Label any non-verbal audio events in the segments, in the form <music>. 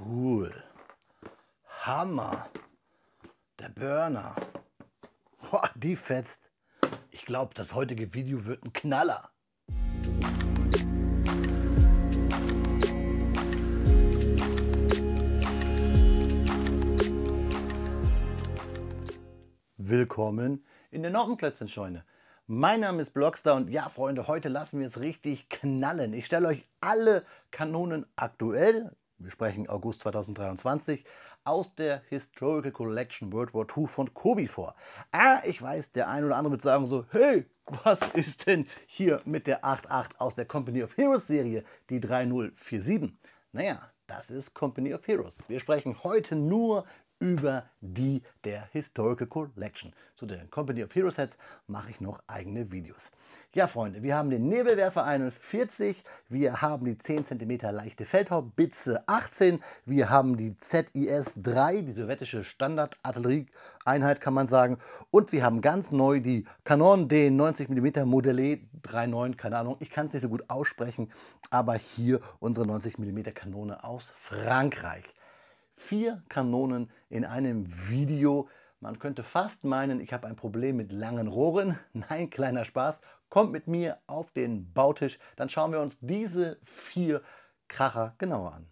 Cool. Hammer. Der Burner. Boah, die fetzt. Ich glaube, das heutige Video wird ein Knaller. Willkommen in der Normenplätzchen-Scheune. Mein Name ist Blockstar und ja, Freunde, heute lassen wir es richtig knallen. Ich stelle euch alle Kanonen aktuell, wir sprechen August 2023, aus der Historical Collection World War II von Kobi vor. Ah, ich weiß, der ein oder andere wird sagen so, hey, was ist denn hier mit der 8.8 aus der Company of Heroes Serie, die 3047? Naja, das ist Company of Heroes. Wir sprechen heute nur über die der Historical Collection. Zu der Company of Hero Sets mache ich noch eigene Videos. Ja, Freunde, wir haben den Nebelwerfer 41, wir haben die 10 cm leichte Feldhaubitze 18, wir haben die ZIS 3, die sowjetische Standardartillerieeinheit kann man sagen, und wir haben ganz neu die Canon D 90 mm Modelle 39, keine Ahnung, ich kann es nicht so gut aussprechen, aber hier unsere 90 mm Kanone aus Frankreich. Vier Kanonen in einem Video. Man könnte fast meinen, ich habe ein Problem mit langen Rohren. <laughs> Nein, kleiner Spaß. Kommt mit mir auf den Bautisch, dann schauen wir uns diese vier Kracher genauer an.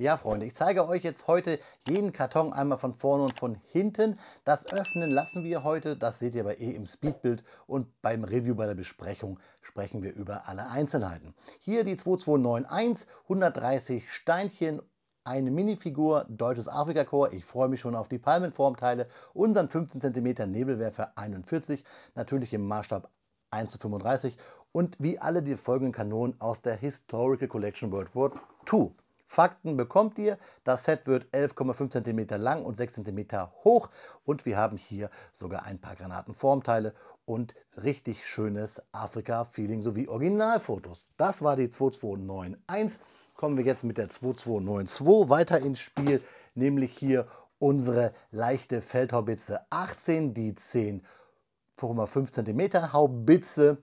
Ja, Freunde, ich zeige euch jetzt heute jeden Karton einmal von vorne und von hinten. Das Öffnen lassen wir heute, das seht ihr aber eh im Speedbild und beim Review, bei der Besprechung sprechen wir über alle Einzelheiten. Hier die 2291, 130 Steinchen eine Minifigur, deutsches afrika Afrikakorps, ich freue mich schon auf die Palmenformteile, unseren 15 cm Nebelwerfer 41, natürlich im Maßstab 1 zu 35 und wie alle die folgenden Kanonen aus der Historical Collection World War II. Fakten bekommt ihr. Das Set wird 11,5 cm lang und 6 cm hoch und wir haben hier sogar ein paar Granatenformteile und richtig schönes Afrika-Feeling sowie Originalfotos. Das war die 2291. Kommen wir jetzt mit der 2292 weiter ins Spiel, nämlich hier unsere leichte Feldhaubitze 18, die 10,5 cm Haubitze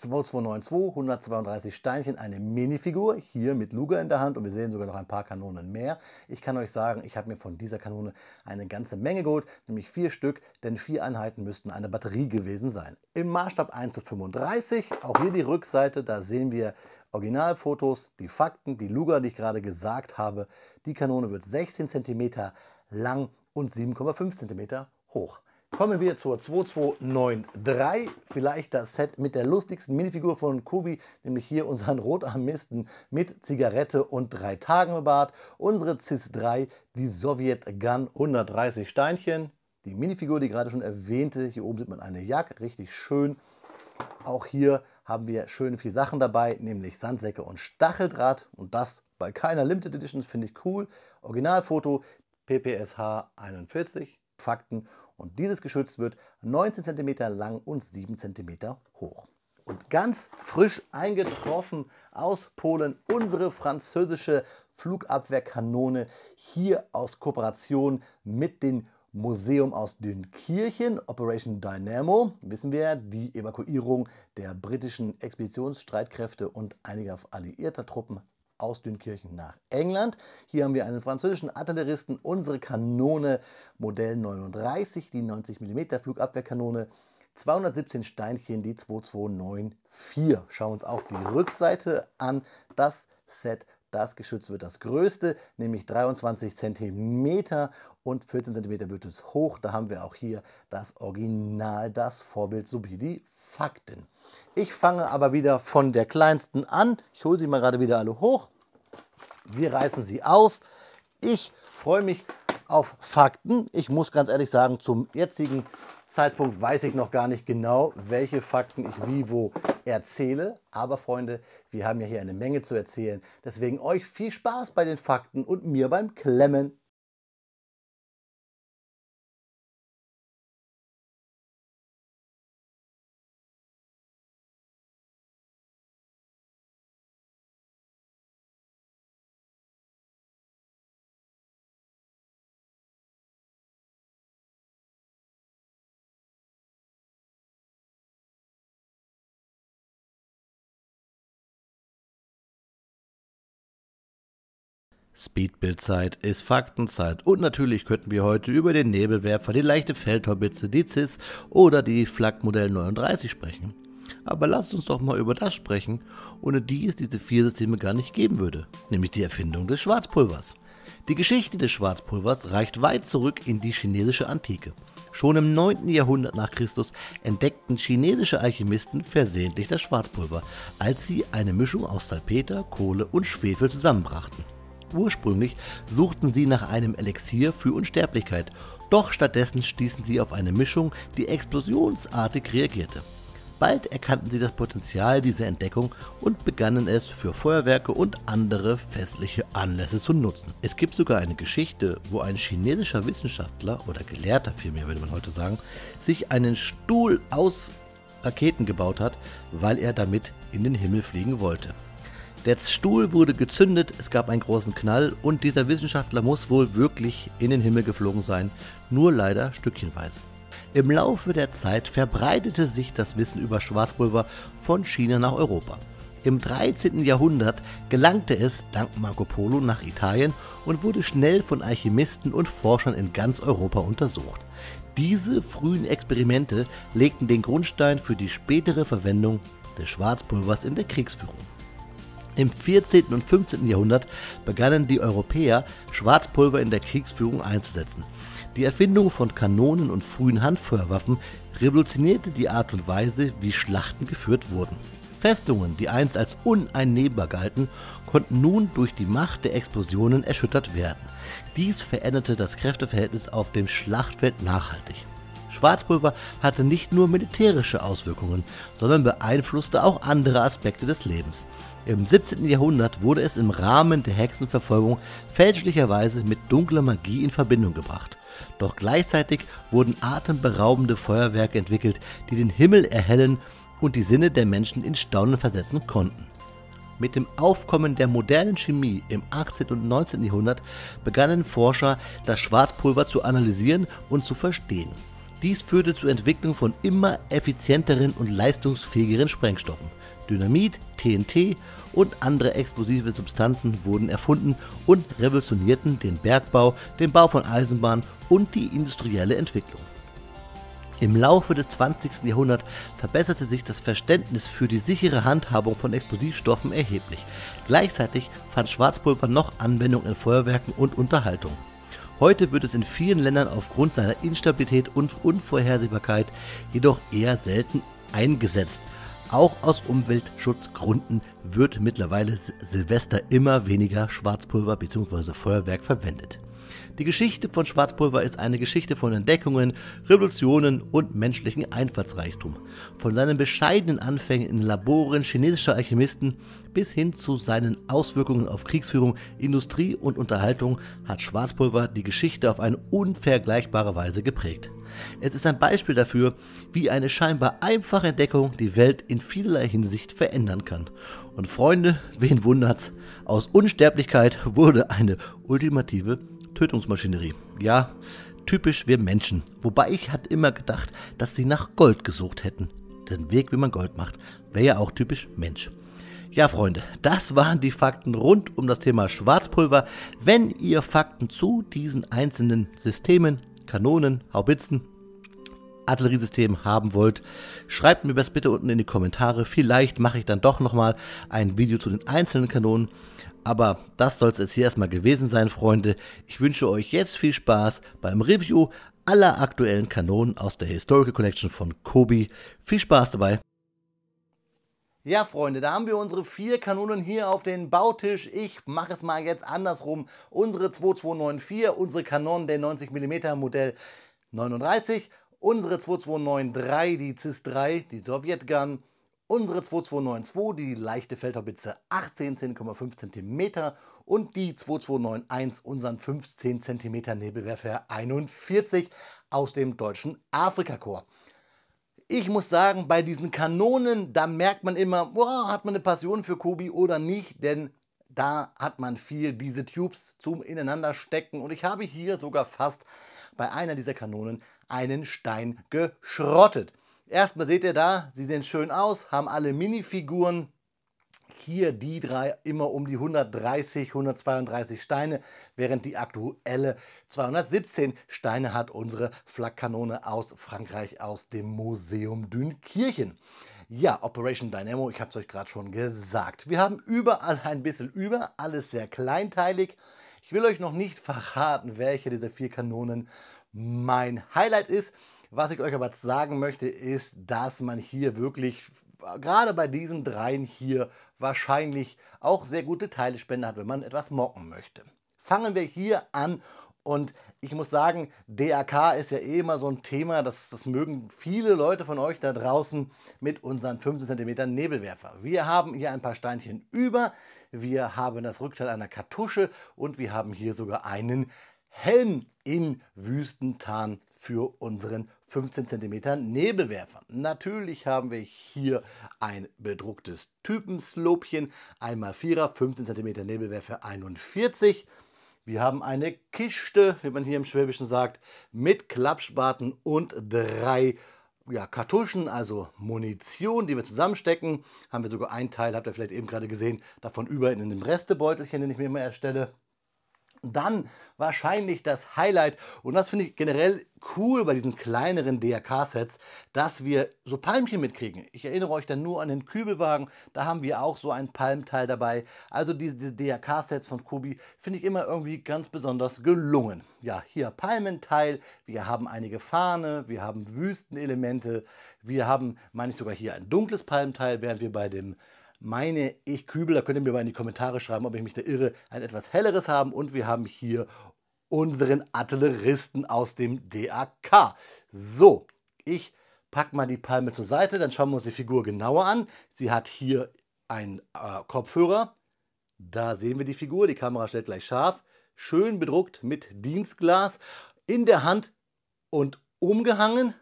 2292, 132 Steinchen, eine Minifigur, hier mit Luger in der Hand und wir sehen sogar noch ein paar Kanonen mehr. Ich kann euch sagen, ich habe mir von dieser Kanone eine ganze Menge geholt, nämlich vier Stück, denn vier Einheiten müssten eine Batterie gewesen sein. Im Maßstab 1 zu 35, auch hier die Rückseite, da sehen wir Originalfotos, die Fakten, die Luger, die ich gerade gesagt habe. Die Kanone wird 16 cm lang und 7,5 cm hoch kommen wir zur 2293. Vielleicht das Set mit der lustigsten Minifigur von Kubi, nämlich hier unseren Rotarmisten mit Zigarette und drei Tagen Bart. Unsere CIS 3, die Sowjet Gun 130 Steinchen. Die Minifigur, die gerade schon erwähnte. Hier oben sieht man eine Jagd, richtig schön. Auch hier haben wir schön viele Sachen dabei, nämlich Sandsäcke und Stacheldraht. Und das bei keiner Limited Edition finde ich cool. Originalfoto PPSH 41. Fakten und dieses Geschütz wird 19 cm lang und 7 cm hoch. Und ganz frisch eingetroffen aus Polen unsere französische Flugabwehrkanone hier aus Kooperation mit dem Museum aus Dünkirchen, Operation Dynamo, wissen wir, die Evakuierung der britischen Expeditionsstreitkräfte und einiger alliierter Truppen aus Dünkirchen nach England. Hier haben wir einen französischen Artilleristen, unsere Kanone Modell 39, die 90 mm Flugabwehrkanone, 217 Steinchen, die 2294. Schauen wir uns auch die Rückseite an. Das Set das Geschütz wird das größte, nämlich 23 cm und 14 cm wird es hoch. Da haben wir auch hier das Original, das Vorbild sowie die Fakten. Ich fange aber wieder von der kleinsten an. Ich hole sie mal gerade wieder alle hoch. Wir reißen sie auf. Ich freue mich auf Fakten. Ich muss ganz ehrlich sagen, zum jetzigen Zeitpunkt weiß ich noch gar nicht genau, welche Fakten ich wie wo erzähle. Aber Freunde, wir haben ja hier eine Menge zu erzählen. Deswegen euch viel Spaß bei den Fakten und mir beim Klemmen. Speedbildzeit ist Faktenzeit und natürlich könnten wir heute über den Nebelwerfer, die leichte Feldhaubitze, die CIS oder die Flak Modell 39 sprechen. Aber lasst uns doch mal über das sprechen, ohne die es diese vier Systeme gar nicht geben würde, nämlich die Erfindung des Schwarzpulvers. Die Geschichte des Schwarzpulvers reicht weit zurück in die chinesische Antike. Schon im 9. Jahrhundert nach Christus entdeckten chinesische Alchemisten versehentlich das Schwarzpulver, als sie eine Mischung aus Salpeter, Kohle und Schwefel zusammenbrachten. Ursprünglich suchten sie nach einem Elixier für Unsterblichkeit, doch stattdessen stießen sie auf eine Mischung, die explosionsartig reagierte. Bald erkannten sie das Potenzial dieser Entdeckung und begannen es für Feuerwerke und andere festliche Anlässe zu nutzen. Es gibt sogar eine Geschichte, wo ein chinesischer Wissenschaftler oder Gelehrter vielmehr würde man heute sagen, sich einen Stuhl aus Raketen gebaut hat, weil er damit in den Himmel fliegen wollte. Der Stuhl wurde gezündet, es gab einen großen Knall und dieser Wissenschaftler muss wohl wirklich in den Himmel geflogen sein, nur leider stückchenweise. Im Laufe der Zeit verbreitete sich das Wissen über Schwarzpulver von China nach Europa. Im 13. Jahrhundert gelangte es dank Marco Polo nach Italien und wurde schnell von Alchemisten und Forschern in ganz Europa untersucht. Diese frühen Experimente legten den Grundstein für die spätere Verwendung des Schwarzpulvers in der Kriegsführung. Im 14. und 15. Jahrhundert begannen die Europäer, Schwarzpulver in der Kriegsführung einzusetzen. Die Erfindung von Kanonen und frühen Handfeuerwaffen revolutionierte die Art und Weise, wie Schlachten geführt wurden. Festungen, die einst als uneinnehmbar galten, konnten nun durch die Macht der Explosionen erschüttert werden. Dies veränderte das Kräfteverhältnis auf dem Schlachtfeld nachhaltig. Schwarzpulver hatte nicht nur militärische Auswirkungen, sondern beeinflusste auch andere Aspekte des Lebens. Im 17. Jahrhundert wurde es im Rahmen der Hexenverfolgung fälschlicherweise mit dunkler Magie in Verbindung gebracht. Doch gleichzeitig wurden atemberaubende Feuerwerke entwickelt, die den Himmel erhellen und die Sinne der Menschen in Staunen versetzen konnten. Mit dem Aufkommen der modernen Chemie im 18. und 19. Jahrhundert begannen Forscher, das Schwarzpulver zu analysieren und zu verstehen. Dies führte zur Entwicklung von immer effizienteren und leistungsfähigeren Sprengstoffen. Dynamit, TNT und andere explosive Substanzen wurden erfunden und revolutionierten den Bergbau, den Bau von Eisenbahnen und die industrielle Entwicklung. Im Laufe des 20. Jahrhunderts verbesserte sich das Verständnis für die sichere Handhabung von Explosivstoffen erheblich. Gleichzeitig fand Schwarzpulver noch Anwendung in Feuerwerken und Unterhaltung. Heute wird es in vielen Ländern aufgrund seiner Instabilität und Unvorhersehbarkeit jedoch eher selten eingesetzt auch aus Umweltschutzgründen wird mittlerweile Silvester immer weniger Schwarzpulver bzw. Feuerwerk verwendet. Die Geschichte von Schwarzpulver ist eine Geschichte von Entdeckungen, Revolutionen und menschlichem Einfallsreichtum. Von seinen bescheidenen Anfängen in Laboren chinesischer Alchemisten bis hin zu seinen Auswirkungen auf Kriegsführung, Industrie und Unterhaltung hat Schwarzpulver die Geschichte auf eine unvergleichbare Weise geprägt. Es ist ein Beispiel dafür, wie eine scheinbar einfache Entdeckung die Welt in vielerlei Hinsicht verändern kann. Und Freunde, wen wundert's, aus Unsterblichkeit wurde eine ultimative Tötungsmaschinerie. Ja, typisch wir Menschen. Wobei ich hatte immer gedacht, dass sie nach Gold gesucht hätten. Den Weg, wie man Gold macht, wäre ja auch typisch Mensch. Ja, Freunde, das waren die Fakten rund um das Thema Schwarzpulver. Wenn ihr Fakten zu diesen einzelnen Systemen, Kanonen, Haubitzen, Artilleriesystemen haben wollt, schreibt mir das bitte unten in die Kommentare. Vielleicht mache ich dann doch nochmal ein Video zu den einzelnen Kanonen. Aber das soll es jetzt hier erstmal gewesen sein, Freunde. Ich wünsche euch jetzt viel Spaß beim Review aller aktuellen Kanonen aus der Historical Collection von Kobi. Viel Spaß dabei! Ja, Freunde, da haben wir unsere vier Kanonen hier auf den Bautisch. Ich mache es mal jetzt andersrum. Unsere 2294, unsere Kanonen der 90mm Modell 39, unsere 2293, die CIS-3, die Sowjetgun Unsere 2292, die leichte Feldhaubitze 18 10,5 cm und die 2291, unseren 15 cm Nebelwerfer 41 aus dem deutschen Afrikakorps. Ich muss sagen, bei diesen Kanonen, da merkt man immer, oh, hat man eine Passion für Kobi oder nicht, denn da hat man viel diese Tubes zum Ineinanderstecken und ich habe hier sogar fast bei einer dieser Kanonen einen Stein geschrottet. Erstmal seht ihr da, sie sehen schön aus, haben alle Minifiguren. Hier die drei immer um die 130, 132 Steine, während die aktuelle 217 Steine hat unsere Flakkanone aus Frankreich, aus dem Museum Dünkirchen. Ja, Operation Dynamo, ich habe es euch gerade schon gesagt. Wir haben überall ein bisschen über, alles sehr kleinteilig. Ich will euch noch nicht verraten, welche dieser vier Kanonen mein Highlight ist. Was ich euch aber sagen möchte, ist, dass man hier wirklich gerade bei diesen dreien hier wahrscheinlich auch sehr gute Teilespende hat, wenn man etwas mocken möchte. Fangen wir hier an und ich muss sagen, DRK ist ja eh immer so ein Thema, das, das mögen viele Leute von euch da draußen mit unseren 15 cm Nebelwerfer. Wir haben hier ein paar Steinchen über, wir haben das Rückteil einer Kartusche und wir haben hier sogar einen Helm in Wüstentarn für unseren 15 cm Nebelwerfer. Natürlich haben wir hier ein bedrucktes Typenslopchen, 1x4er, 15 cm Nebelwerfer 41. Wir haben eine Kiste, wie man hier im Schwäbischen sagt, mit Klappspaten und drei ja, Kartuschen, also Munition, die wir zusammenstecken. Haben wir sogar einen Teil, habt ihr vielleicht eben gerade gesehen, davon über in einem Restebeutelchen, den ich mir immer erstelle. Dann wahrscheinlich das Highlight und das finde ich generell cool bei diesen kleineren DRK-Sets, dass wir so Palmchen mitkriegen. Ich erinnere euch dann nur an den Kübelwagen, da haben wir auch so ein Palmteil dabei. Also diese, diese DRK-Sets von Kobi finde ich immer irgendwie ganz besonders gelungen. Ja, hier Palmenteil, wir haben einige Fahne, wir haben Wüstenelemente, wir haben, meine ich sogar hier ein dunkles Palmteil, während wir bei dem meine ich Kübel, da könnt ihr mir mal in die Kommentare schreiben, ob ich mich da irre, ein etwas helleres haben. Und wir haben hier unseren Artilleristen aus dem DAK. So, ich packe mal die Palme zur Seite, dann schauen wir uns die Figur genauer an. Sie hat hier einen äh, Kopfhörer. Da sehen wir die Figur, die Kamera stellt gleich scharf. Schön bedruckt mit Dienstglas in der Hand und umgehangen.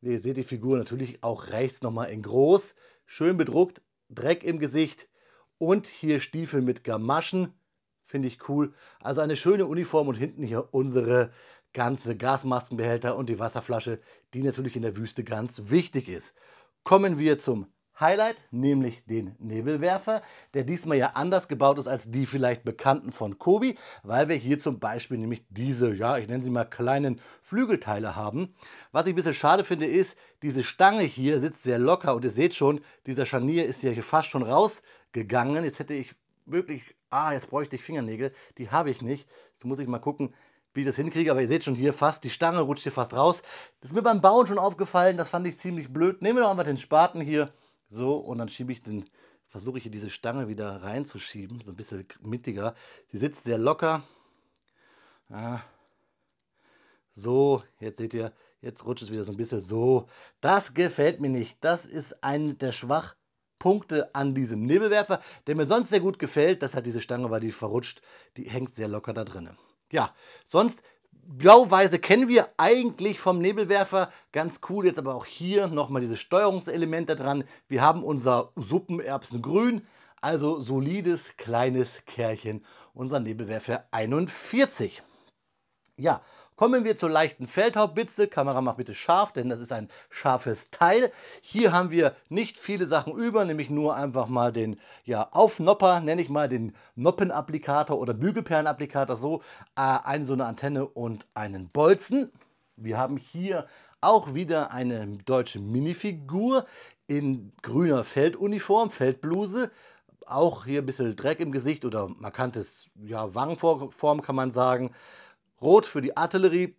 Ihr seht die Figur natürlich auch rechts nochmal in groß schön bedruckt, Dreck im Gesicht und hier Stiefel mit Gamaschen, finde ich cool. Also eine schöne Uniform und hinten hier unsere ganze Gasmaskenbehälter und die Wasserflasche, die natürlich in der Wüste ganz wichtig ist. Kommen wir zum Highlight, nämlich den Nebelwerfer, der diesmal ja anders gebaut ist als die vielleicht bekannten von Kobi, weil wir hier zum Beispiel nämlich diese, ja, ich nenne sie mal kleinen Flügelteile haben. Was ich ein bisschen schade finde ist, diese Stange hier sitzt sehr locker und ihr seht schon, dieser Scharnier ist ja hier fast schon rausgegangen. Jetzt hätte ich wirklich, ah, jetzt bräuchte ich Fingernägel, die habe ich nicht. Jetzt muss ich mal gucken, wie ich das hinkriege, aber ihr seht schon hier fast, die Stange rutscht hier fast raus. Das ist mir beim Bauen schon aufgefallen, das fand ich ziemlich blöd. Nehmen wir doch einfach den Spaten hier so, und dann schiebe ich den, versuche ich hier diese Stange wieder reinzuschieben, so ein bisschen mittiger. Sie sitzt sehr locker. Ja. So, jetzt seht ihr, jetzt rutscht es wieder so ein bisschen so. Das gefällt mir nicht. Das ist ein der Schwachpunkte an diesem Nebelwerfer, der mir sonst sehr gut gefällt. Das hat diese Stange, weil die verrutscht. Die hängt sehr locker da drinnen. Ja, sonst Blau-Weiße kennen wir eigentlich vom Nebelwerfer. Ganz cool, jetzt aber auch hier nochmal diese Steuerungselemente dran. Wir haben unser Suppenerbsengrün, also solides kleines Kerlchen, unser Nebelwerfer 41. Ja, Kommen wir zur leichten Feldhaubitze. Kamera macht bitte scharf, denn das ist ein scharfes Teil. Hier haben wir nicht viele Sachen über, nämlich nur einfach mal den ja, Aufnopper, nenne ich mal den Noppenapplikator oder Bügelperlenapplikator so, äh, eine so eine Antenne und einen Bolzen. Wir haben hier auch wieder eine deutsche Minifigur in grüner Felduniform, Feldbluse auch hier ein bisschen Dreck im Gesicht oder markantes ja, Wangenform kann man sagen. Rot für die Artillerie,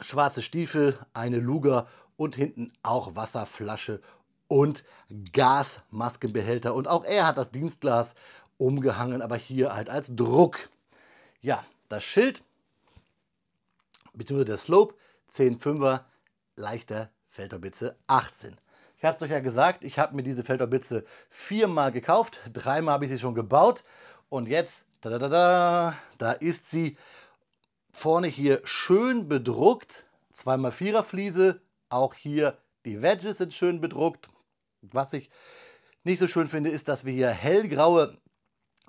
schwarze Stiefel, eine Luger und hinten auch Wasserflasche und Gasmaskenbehälter. Und auch er hat das Dienstglas umgehangen, aber hier halt als Druck. Ja, das Schild bzw. der Slope 105 er leichter Felderbitze 18. Ich habe es euch ja gesagt, ich habe mir diese Felderbitze viermal gekauft, dreimal habe ich sie schon gebaut und jetzt, da, da, da, da ist sie Vorne hier schön bedruckt, 2x4er Fliese, auch hier die Wedges sind schön bedruckt. Was ich nicht so schön finde, ist, dass wir hier hellgraue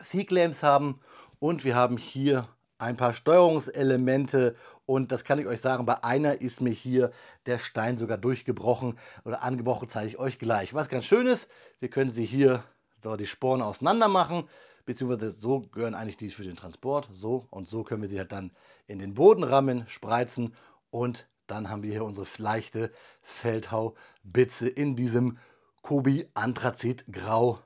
C-Clamps haben und wir haben hier ein paar Steuerungselemente und das kann ich euch sagen, bei einer ist mir hier der Stein sogar durchgebrochen oder angebrochen, zeige ich euch gleich. Was ganz schön ist, wir können sie hier so die Sporen auseinander machen beziehungsweise so gehören eigentlich die für den Transport, so und so können wir sie halt dann in den Boden rammen, spreizen und dann haben wir hier unsere leichte Feldhau-Bitze in diesem Kobi Anthrazit Grau,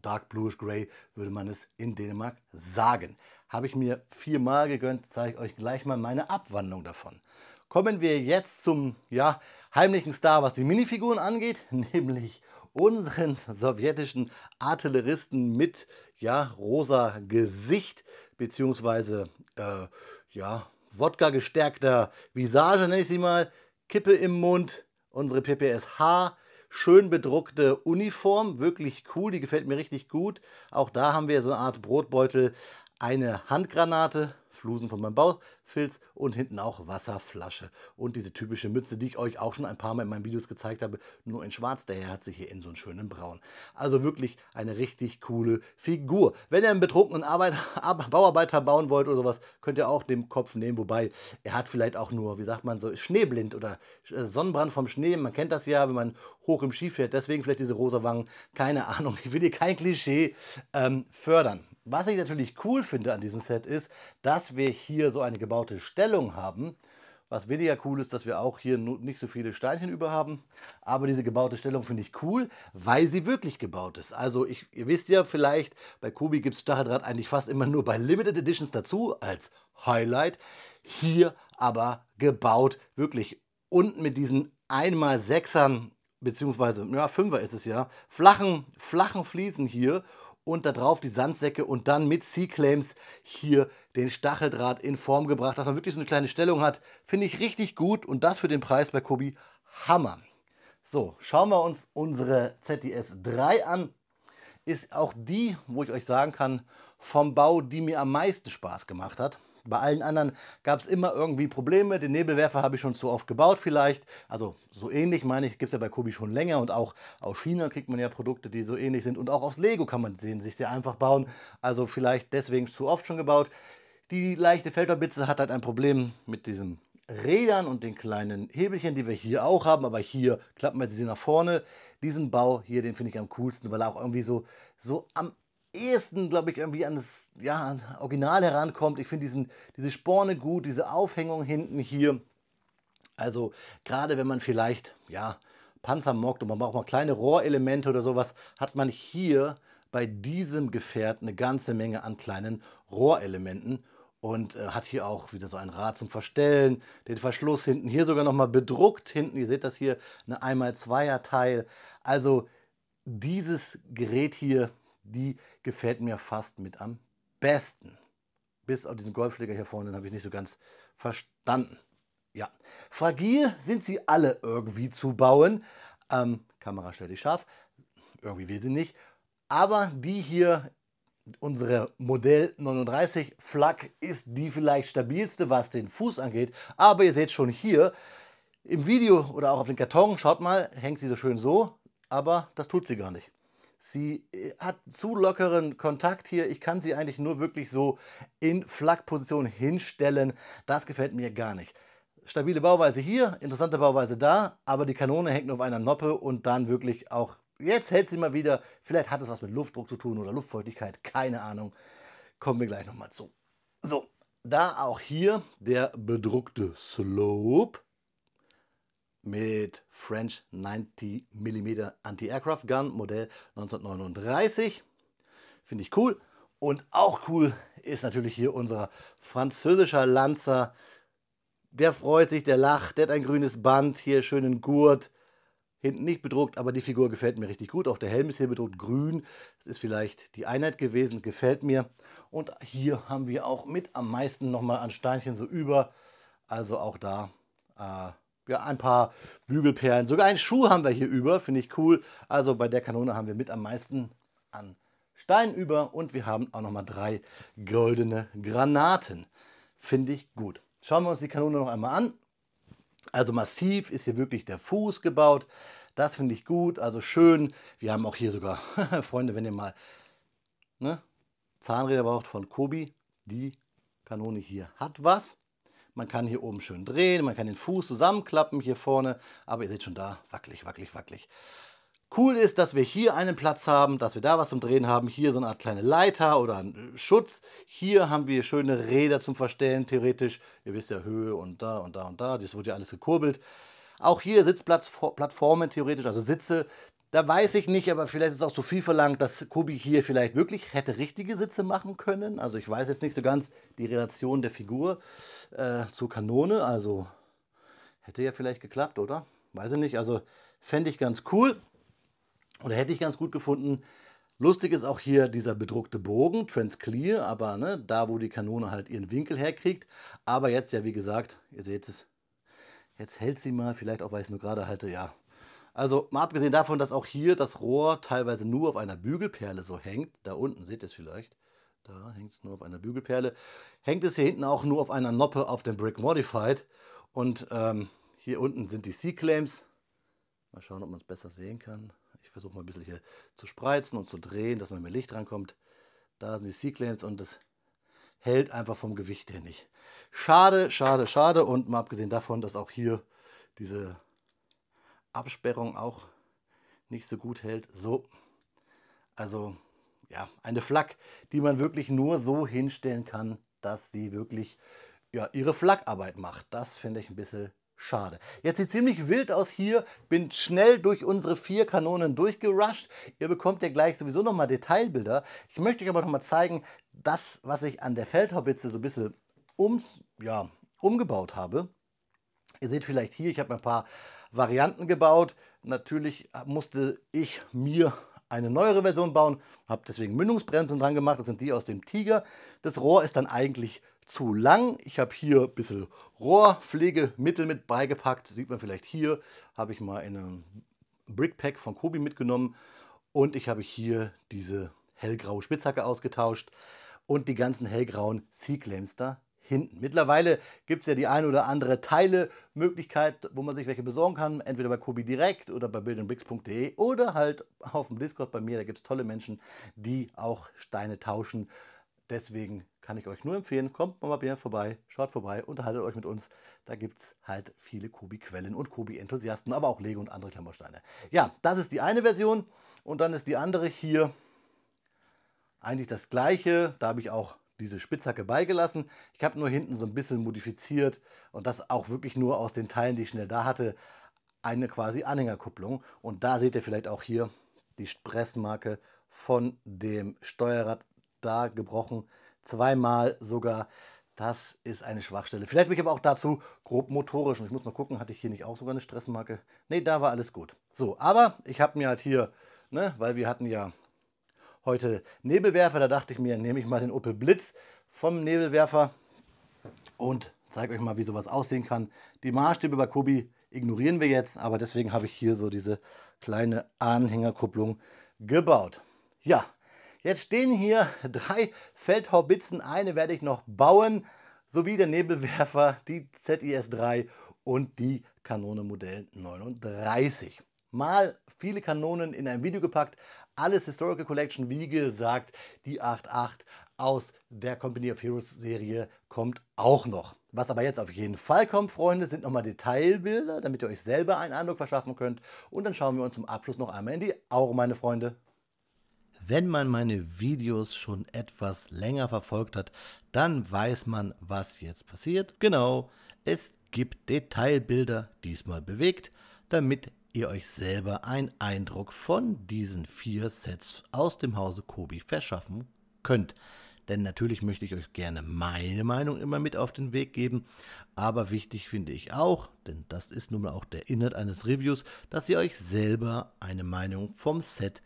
Dark Bluish Grey würde man es in Dänemark sagen. Habe ich mir viermal gegönnt, zeige ich euch gleich mal meine Abwandlung davon. Kommen wir jetzt zum ja, heimlichen Star, was die Minifiguren angeht, <laughs> nämlich unseren sowjetischen Artilleristen mit ja, rosa Gesicht bzw. äh, ja, Wodka gestärkter Visage, nenne ich sie mal, Kippe im Mund, unsere PPSH, schön bedruckte Uniform, wirklich cool, die gefällt mir richtig gut. Auch da haben wir so eine Art Brotbeutel, eine Handgranate, Flusen von meinem Baufilz und hinten auch Wasserflasche. Und diese typische Mütze, die ich euch auch schon ein paar Mal in meinen Videos gezeigt habe, nur in schwarz, der hat sich hier in so einen schönen Braun. Also wirklich eine richtig coole Figur. Wenn ihr einen betrunkenen Arbeit, Bauarbeiter bauen wollt oder sowas, könnt ihr auch den Kopf nehmen, wobei er hat vielleicht auch nur, wie sagt man so, schneeblind oder äh, Sonnenbrand vom Schnee. Man kennt das ja, wenn man hoch im Ski fährt, deswegen vielleicht diese rosa Wangen. Keine Ahnung, ich will hier kein Klischee ähm, fördern. Was ich natürlich cool finde an diesem Set ist, dass wir hier so eine gebaute Stellung haben. Was weniger cool ist, dass wir auch hier nicht so viele Steinchen über haben. Aber diese gebaute Stellung finde ich cool, weil sie wirklich gebaut ist. Also ich, ihr wisst ja vielleicht, bei Kobi gibt es Stacheldraht eigentlich fast immer nur bei Limited Editions dazu als Highlight. Hier aber gebaut wirklich. Und mit diesen 1x6ern, beziehungsweise ja, 5er ist es ja, flachen, flachen Fliesen hier und darauf die Sandsäcke und dann mit C-Claims hier den Stacheldraht in Form gebracht, dass man wirklich so eine kleine Stellung hat. Finde ich richtig gut und das für den Preis bei Kobi Hammer. So, schauen wir uns unsere ZDS 3 an. Ist auch die, wo ich euch sagen kann, vom Bau, die mir am meisten Spaß gemacht hat. Bei allen anderen gab es immer irgendwie Probleme. Den Nebelwerfer habe ich schon zu oft gebaut vielleicht. Also so ähnlich meine ich, gibt es ja bei Kobi schon länger und auch aus China kriegt man ja Produkte, die so ähnlich sind. Und auch aus Lego kann man sehen, sich sehr einfach bauen. Also vielleicht deswegen zu oft schon gebaut. Die leichte Felderbitze hat halt ein Problem mit diesen Rädern und den kleinen Hebelchen, die wir hier auch haben, aber hier klappen wir sie nach vorne. Diesen Bau hier, den finde ich am coolsten, weil er auch irgendwie so, so am ehesten, glaube ich, irgendwie an das ja, Original herankommt. Ich finde diese Sporne gut, diese Aufhängung hinten hier. Also gerade wenn man vielleicht, ja, Panzer mockt und man braucht mal kleine Rohrelemente oder sowas, hat man hier bei diesem Gefährt eine ganze Menge an kleinen Rohrelementen und äh, hat hier auch wieder so ein Rad zum Verstellen, den Verschluss hinten hier sogar nochmal bedruckt hinten, ihr seht das hier, eine 1x2er Teil. Also dieses Gerät hier die gefällt mir fast mit am besten. Bis auf diesen Golfschläger hier vorne, den habe ich nicht so ganz verstanden. Ja, fragil sind sie alle irgendwie zu bauen. Ähm, Kamera stell dich scharf, irgendwie will sie nicht. Aber die hier, unsere Modell 39 Flak, ist die vielleicht stabilste, was den Fuß angeht. Aber ihr seht schon hier, im Video oder auch auf den Karton, schaut mal, hängt sie so schön so, aber das tut sie gar nicht. Sie äh, hat zu lockeren Kontakt hier. Ich kann sie eigentlich nur wirklich so in Flak-Position hinstellen. Das gefällt mir gar nicht. Stabile Bauweise hier, interessante Bauweise da, aber die Kanone hängt nur auf einer Noppe und dann wirklich auch, jetzt hält sie mal wieder, vielleicht hat es was mit Luftdruck zu tun oder Luftfeuchtigkeit, keine Ahnung. Kommen wir gleich nochmal zu. So, da auch hier der bedruckte Slope mit French 90mm Anti-Aircraft Gun, Modell 1939. Finde ich cool. Und auch cool ist natürlich hier unser französischer Lanzer. Der freut sich, der lacht, der hat ein grünes Band, hier schönen Gurt. Hinten nicht bedruckt, aber die Figur gefällt mir richtig gut. Auch der Helm ist hier bedruckt grün. Das ist vielleicht die Einheit gewesen, gefällt mir. Und hier haben wir auch mit am meisten nochmal an Steinchen so über. Also auch da äh, ja, ein paar Bügelperlen. Sogar einen Schuh haben wir hier über, finde ich cool. Also bei der Kanone haben wir mit am meisten an Stein über und wir haben auch nochmal drei goldene Granaten. Finde ich gut. Schauen wir uns die Kanone noch einmal an. Also massiv ist hier wirklich der Fuß gebaut. Das finde ich gut, also schön. Wir haben auch hier sogar, <laughs> Freunde, wenn ihr mal ne, Zahnräder braucht von Kobi, die Kanone hier hat was. Man kann hier oben schön drehen, man kann den Fuß zusammenklappen hier vorne, aber ihr seht schon da, wackelig, wackelig, wackelig. Cool ist, dass wir hier einen Platz haben, dass wir da was zum Drehen haben. Hier so eine Art kleine Leiter oder einen äh, Schutz. Hier haben wir schöne Räder zum Verstellen, theoretisch. Ihr wisst ja, Höhe und da und da und da. Das wurde ja alles gekurbelt. Auch hier Sitzplatzplattformen theoretisch, also Sitze, da weiß ich nicht, aber vielleicht ist auch zu viel verlangt, dass Kobi hier vielleicht wirklich hätte richtige Sitze machen können. Also ich weiß jetzt nicht so ganz die Relation der Figur äh, zur Kanone. Also hätte ja vielleicht geklappt, oder? Weiß ich nicht. Also fände ich ganz cool oder hätte ich ganz gut gefunden. Lustig ist auch hier dieser bedruckte Bogen, Transclear, aber ne, da, wo die Kanone halt ihren Winkel herkriegt. Aber jetzt ja, wie gesagt, ihr seht es, jetzt hält sie mal, vielleicht auch, weil ich es nur gerade halte, ja, also mal abgesehen davon, dass auch hier das Rohr teilweise nur auf einer Bügelperle so hängt, da unten seht ihr es vielleicht, da hängt es nur auf einer Bügelperle, hängt es hier hinten auch nur auf einer Noppe auf dem Brick Modified und ähm, hier unten sind die C-Claims. Mal schauen, ob man es besser sehen kann. Ich versuche mal ein bisschen hier zu spreizen und zu drehen, dass man mehr Licht rankommt. Da sind die C-Claims und das hält einfach vom Gewicht her nicht. Schade, schade, schade und mal abgesehen davon, dass auch hier diese Absperrung auch nicht so gut hält. So, also ja, eine Flak, die man wirklich nur so hinstellen kann, dass sie wirklich ja, ihre Flakarbeit macht. Das finde ich ein bisschen schade. Jetzt sieht ziemlich wild aus hier, bin schnell durch unsere vier Kanonen durchgerusht. Ihr bekommt ja gleich sowieso nochmal Detailbilder. Ich möchte euch aber nochmal zeigen, das, was ich an der Feldhaubitze so ein bisschen um, ja, umgebaut habe. Ihr seht vielleicht hier, ich habe ein paar Varianten gebaut. Natürlich musste ich mir eine neuere Version bauen, habe deswegen Mündungsbremsen dran gemacht, das sind die aus dem Tiger. Das Rohr ist dann eigentlich zu lang. Ich habe hier ein bisschen Rohrpflegemittel mit beigepackt, sieht man vielleicht hier, habe ich mal in einem Brickpack von Kobi mitgenommen und ich habe hier diese hellgraue Spitzhacke ausgetauscht und die ganzen hellgrauen Sea-Clams hinten. Mittlerweile gibt es ja die ein oder andere Teile-Möglichkeit, wo man sich welche besorgen kann. Entweder bei Kobi direkt oder bei buildandbricks.de oder halt auf dem Discord bei mir. Da gibt es tolle Menschen, die auch Steine tauschen. Deswegen kann ich euch nur empfehlen, kommt mal bei mir vorbei, schaut vorbei, unterhaltet euch mit uns. Da gibt es halt viele Kobi-Quellen und Kobi-Enthusiasten, aber auch Lego und andere Klammersteine. Ja, das ist die eine Version und dann ist die andere hier eigentlich das gleiche. Da habe ich auch diese Spitzhacke beigelassen. Ich habe nur hinten so ein bisschen modifiziert und das auch wirklich nur aus den Teilen, die ich schnell da hatte, eine quasi Anhängerkupplung. Und da seht ihr vielleicht auch hier die Pressmarke von dem Steuerrad da gebrochen. Zweimal sogar. Das ist eine Schwachstelle. Vielleicht bin ich aber auch dazu grob motorisch. Und ich muss mal gucken, hatte ich hier nicht auch sogar eine Stressmarke? Ne, da war alles gut. So, aber ich habe mir halt hier, ne, weil wir hatten ja heute Nebelwerfer. Da dachte ich mir, nehme ich mal den Opel Blitz vom Nebelwerfer und zeige euch mal, wie sowas aussehen kann. Die Maßstäbe bei Kobi ignorieren wir jetzt, aber deswegen habe ich hier so diese kleine Anhängerkupplung gebaut. Ja, jetzt stehen hier drei Feldhaubitzen. Eine werde ich noch bauen, sowie der Nebelwerfer, die ZIS-3 und die Kanone Modell 39. Mal viele Kanonen in ein Video gepackt, alles Historical Collection. Wie gesagt, die 8.8 aus der Company of Heroes Serie kommt auch noch. Was aber jetzt auf jeden Fall kommt, Freunde, sind nochmal Detailbilder, damit ihr euch selber einen Eindruck verschaffen könnt. Und dann schauen wir uns zum Abschluss noch einmal in die Augen, meine Freunde. Wenn man meine Videos schon etwas länger verfolgt hat, dann weiß man, was jetzt passiert. Genau, es gibt Detailbilder, diesmal bewegt, damit ihr euch selber einen Eindruck von diesen vier Sets aus dem Hause Kobi verschaffen könnt. Denn natürlich möchte ich euch gerne meine Meinung immer mit auf den Weg geben. Aber wichtig finde ich auch, denn das ist nun mal auch der Inhalt eines Reviews, dass ihr euch selber eine Meinung vom Set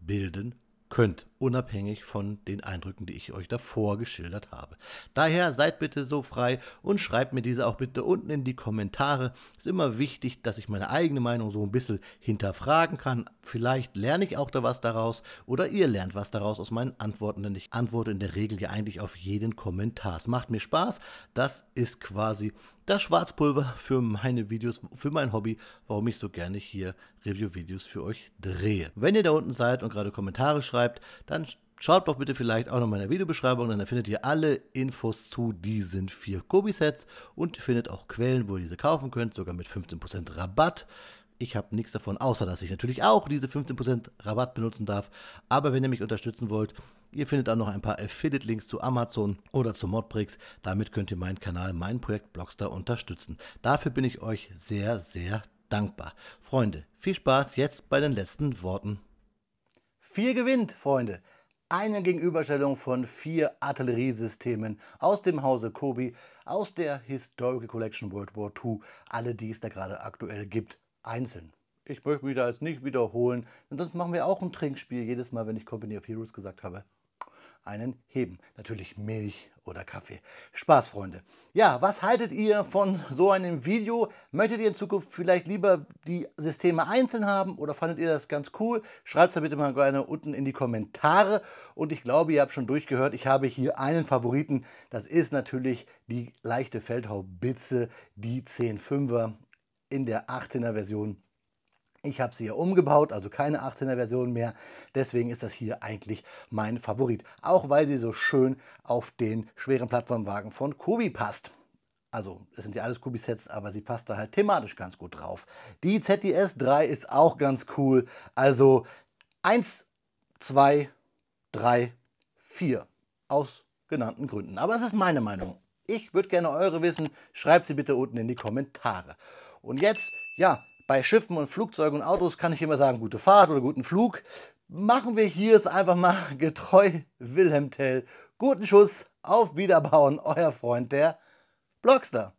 bilden könnt unabhängig von den Eindrücken, die ich euch davor geschildert habe. Daher seid bitte so frei und schreibt mir diese auch bitte unten in die Kommentare. Ist immer wichtig, dass ich meine eigene Meinung so ein bisschen hinterfragen kann. Vielleicht lerne ich auch da was daraus oder ihr lernt was daraus aus meinen Antworten, denn ich antworte in der Regel ja eigentlich auf jeden Kommentar. Es macht mir Spaß. Das ist quasi das Schwarzpulver für meine Videos, für mein Hobby, warum ich so gerne hier Review-Videos für euch drehe. Wenn ihr da unten seid und gerade Kommentare schreibt, dann schaut doch bitte vielleicht auch noch mal in der Videobeschreibung, dann findet ihr alle Infos zu diesen vier Kobi-Sets und findet auch Quellen, wo ihr diese kaufen könnt, sogar mit 15% Rabatt. Ich habe nichts davon, außer dass ich natürlich auch diese 15% Rabatt benutzen darf. Aber wenn ihr mich unterstützen wollt, ihr findet auch noch ein paar Affiliate-Links zu Amazon oder zu Modbricks. Damit könnt ihr meinen Kanal, mein Projekt Blogstar unterstützen. Dafür bin ich euch sehr, sehr dankbar. Freunde, viel Spaß jetzt bei den letzten Worten. Vier gewinnt, Freunde. Eine Gegenüberstellung von vier Artilleriesystemen aus dem Hause Kobi, aus der Historical Collection World War II, alle die es da gerade aktuell gibt, einzeln. Ich möchte mich da jetzt nicht wiederholen, denn sonst machen wir auch ein Trinkspiel jedes Mal, wenn ich Company of Heroes gesagt habe. Einen heben. Natürlich Milch oder Kaffee. Spaß, Freunde. Ja, was haltet ihr von so einem Video? Möchtet ihr in Zukunft vielleicht lieber die Systeme einzeln haben oder fandet ihr das ganz cool? Schreibt es da bitte mal gerne unten in die Kommentare. Und ich glaube, ihr habt schon durchgehört, ich habe hier einen Favoriten. Das ist natürlich die leichte Feldhaubitze, die 10.5er in der 18er Version. Ich habe sie ja umgebaut, also keine 18er Version mehr. Deswegen ist das hier eigentlich mein Favorit. Auch weil sie so schön auf den schweren Plattformwagen von Kobi passt. Also, es sind ja alles Kubi-Sets, aber sie passt da halt thematisch ganz gut drauf. Die ZDS 3 ist auch ganz cool. Also 1, 2, 3, 4. Aus genannten Gründen. Aber es ist meine Meinung. Ich würde gerne eure wissen. Schreibt sie bitte unten in die Kommentare. Und jetzt, ja, bei Schiffen und Flugzeugen und Autos kann ich immer sagen, gute Fahrt oder guten Flug. Machen wir hier es einfach mal <laughs> getreu Wilhelm Tell. Guten Schuss, auf Wiederbauen, euer Freund der Blogster.